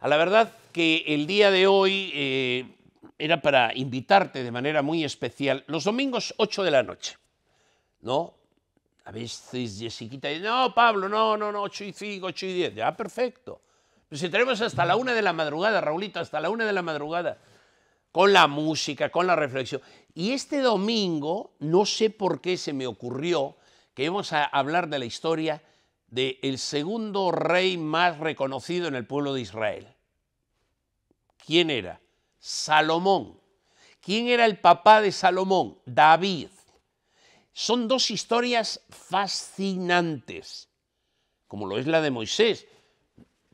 A la verdad que el día de hoy eh, era para invitarte de manera muy especial, los domingos 8 de la noche, ¿no? A veces Jessiquita dice, no, Pablo, no, no, no, 8 y 5, 8 y 10, ya, perfecto. Pues si tenemos hasta la 1 de la madrugada, Raulito, hasta la 1 de la madrugada, con la música, con la reflexión. Y este domingo, no sé por qué se me ocurrió que íbamos a hablar de la historia del el segundo rey más reconocido en el pueblo de Israel. ¿Quién era? Salomón. ¿Quién era el papá de Salomón? David. Son dos historias fascinantes, como lo es la de Moisés.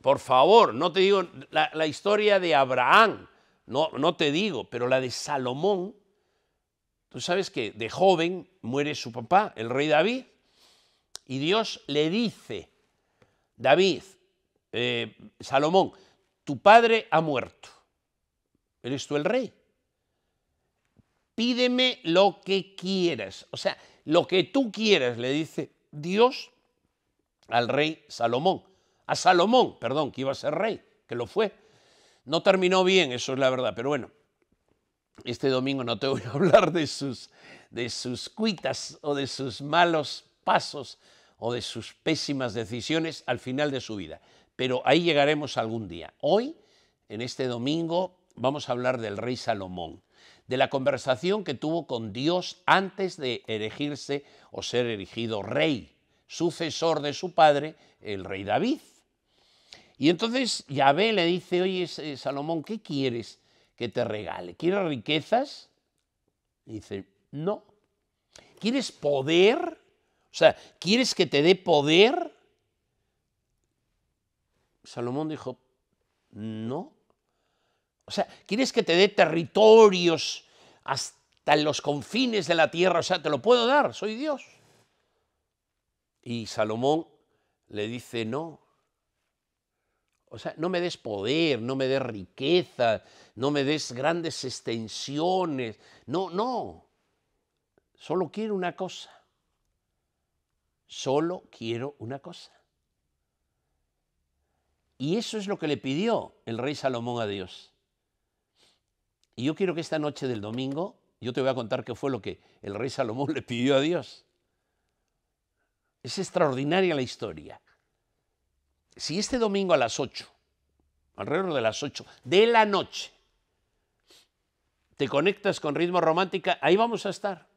Por favor, no te digo la, la historia de Abraham, no, no te digo, pero la de Salomón. Tú sabes que de joven muere su papá, el rey David, y Dios le dice, David, eh, Salomón, tu padre ha muerto, eres tú el rey. Pídeme lo que quieras, o sea, lo que tú quieras, le dice Dios al rey Salomón. A Salomón, perdón, que iba a ser rey, que lo fue. No terminó bien, eso es la verdad, pero bueno, este domingo no te voy a hablar de sus, de sus cuitas o de sus malos pasos o de sus pésimas decisiones al final de su vida. Pero ahí llegaremos algún día. Hoy, en este domingo, vamos a hablar del rey Salomón, de la conversación que tuvo con Dios antes de erigirse o ser erigido rey, sucesor de su padre, el rey David. Y entonces Yahvé le dice, oye eh, Salomón, ¿qué quieres que te regale? ¿Quieres riquezas? dice, no. ¿Quieres poder? O sea, ¿quieres que te dé poder? Salomón dijo, no. O sea, ¿quieres que te dé territorios hasta los confines de la tierra? O sea, te lo puedo dar, soy Dios. Y Salomón le dice, no. O sea, no me des poder, no me des riqueza, no me des grandes extensiones. No, no. Solo quiero una cosa Solo quiero una cosa. Y eso es lo que le pidió el rey Salomón a Dios. Y yo quiero que esta noche del domingo, yo te voy a contar qué fue lo que el rey Salomón le pidió a Dios. Es extraordinaria la historia. Si este domingo a las 8, alrededor de las 8 de la noche, te conectas con Ritmo Romántica, ahí vamos a estar.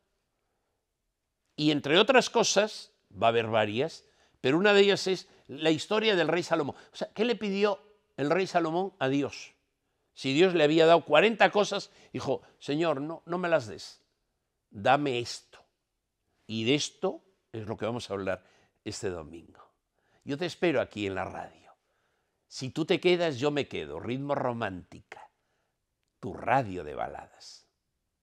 Y entre otras cosas, va a haber varias, pero una de ellas es la historia del rey Salomón. O sea, ¿qué le pidió el rey Salomón a Dios? Si Dios le había dado 40 cosas, dijo, Señor, no, no me las des, dame esto. Y de esto es lo que vamos a hablar este domingo. Yo te espero aquí en la radio. Si tú te quedas, yo me quedo. Ritmo romántica, tu radio de baladas.